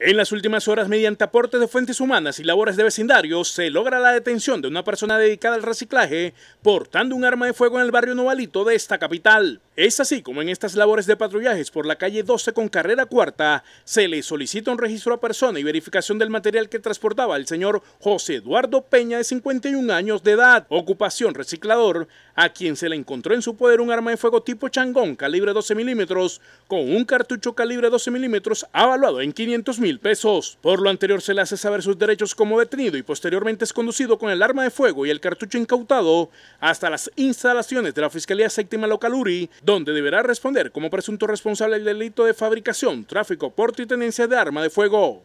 En las últimas horas, mediante aportes de fuentes humanas y labores de vecindario, se logra la detención de una persona dedicada al reciclaje portando un arma de fuego en el barrio Novalito de esta capital. Es así como en estas labores de patrullajes por la calle 12 con carrera cuarta, se le solicita un registro a persona y verificación del material que transportaba el señor José Eduardo Peña de 51 años de edad, ocupación reciclador, a quien se le encontró en su poder un arma de fuego tipo changón calibre 12 milímetros con un cartucho calibre 12 milímetros avaluado en 500 mil pesos. Por lo anterior se le hace saber sus derechos como detenido y posteriormente es conducido con el arma de fuego y el cartucho incautado hasta las instalaciones de la Fiscalía Séptima Localuri donde deberá responder como presunto responsable del delito de fabricación, tráfico, porte y tenencia de arma de fuego.